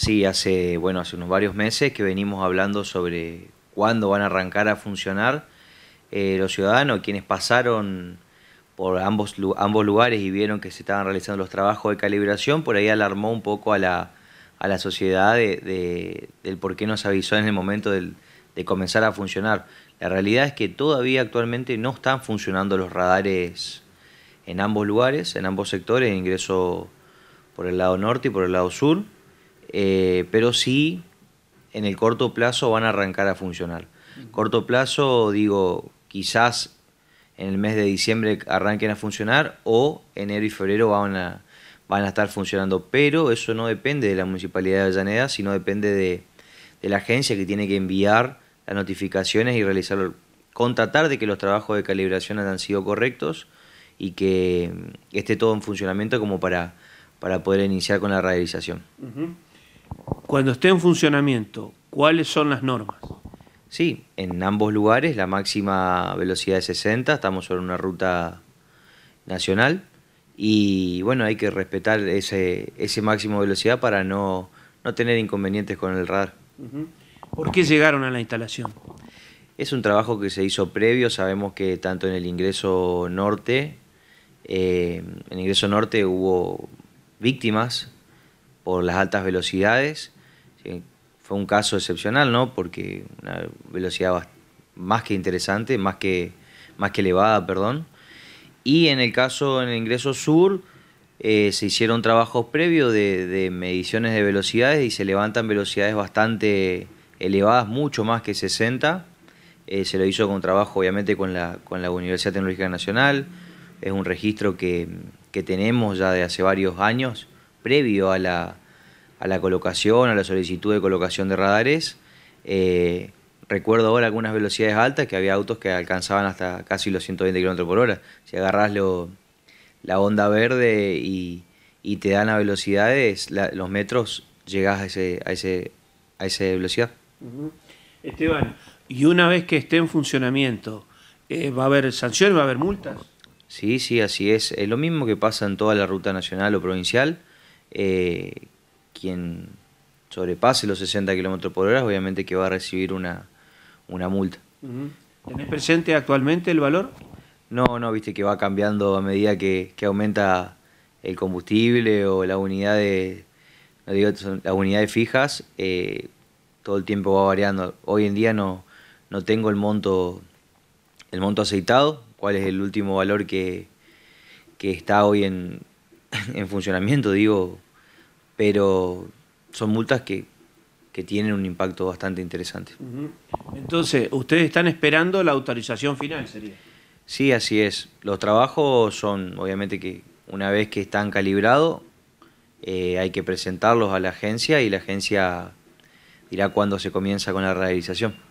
Sí, hace, bueno, hace unos varios meses que venimos hablando sobre cuándo van a arrancar a funcionar eh, los ciudadanos, quienes pasaron por ambos, ambos lugares y vieron que se estaban realizando los trabajos de calibración, por ahí alarmó un poco a la, sociedad del por qué nos avisó en el momento de comenzar a funcionar. La realidad es que todavía actualmente no están funcionando los radares en ambos lugares, en ambos sectores, ingreso por el lado norte y por el lado sur. Eh, pero sí en el corto plazo van a arrancar a funcionar. Corto plazo, digo, quizás en el mes de diciembre arranquen a funcionar o enero y febrero van a, van a estar funcionando, pero eso no depende de la Municipalidad de Avellaneda, sino depende de, la agencia que tiene que enviar las notificaciones y realizar, contratar de que los trabajos de calibración han sido correctos y que esté todo en funcionamiento como para, para poder iniciar con la realización cuando esté en funcionamiento, ¿cuáles son las normas? Sí, en ambos lugares la máxima velocidad es 60, estamos sobre una ruta nacional y bueno, hay que respetar ese, ese máximo de velocidad para no, no, tener inconvenientes con el radar. ¿Por qué llegaron a la instalación? Es un trabajo que se hizo previo, sabemos que tanto en el ingreso norte, eh, en el ingreso norte hubo víctimas por las altas velocidades fue un caso excepcional, ¿no? Porque una velocidad más que interesante, más que, más que elevada, perdón. Y en el caso en el ingreso sur, eh, se hicieron trabajos previos de, mediciones de velocidades y se levantan velocidades bastante elevadas, mucho más que 60. Eh, se lo hizo con trabajo, obviamente, con la, con la Universidad Tecnológica Nacional. Es un registro que tenemos ya de hace varios años, previo a la, a la colocación, a la solicitud de colocación de radares. Eh, recuerdo ahora algunas velocidades altas que había autos que alcanzaban hasta casi los 120 km por hora. Si agarras la onda verde y, te dan a velocidades, los metros, llegás a, ese, a, ese, a esa velocidad. Esteban, y una vez que esté en funcionamiento, eh, ¿va a haber sanciones, va a haber multas? Sí, sí, así es. Es lo mismo que pasa en toda la ruta nacional o provincial, eh, quien sobrepase los 60 kilómetros por hora, obviamente que va a recibir una, multa. ¿Tenés presente actualmente el valor? No, no, viste que va cambiando a medida que, aumenta el combustible o la unidad las unidades fijas, eh, todo el tiempo va variando. Hoy en día no, no tengo el monto, el monto aceitado, cuál es el último valor que, que está hoy en, en funcionamiento, digo, pero son multas que, tienen un impacto bastante interesante. Entonces, ustedes están esperando la autorización final, sería. Sí, así es. Los trabajos son, obviamente que una vez que están calibrados, eh, hay que presentarlos a la agencia y la agencia dirá cuándo se comienza con la realización.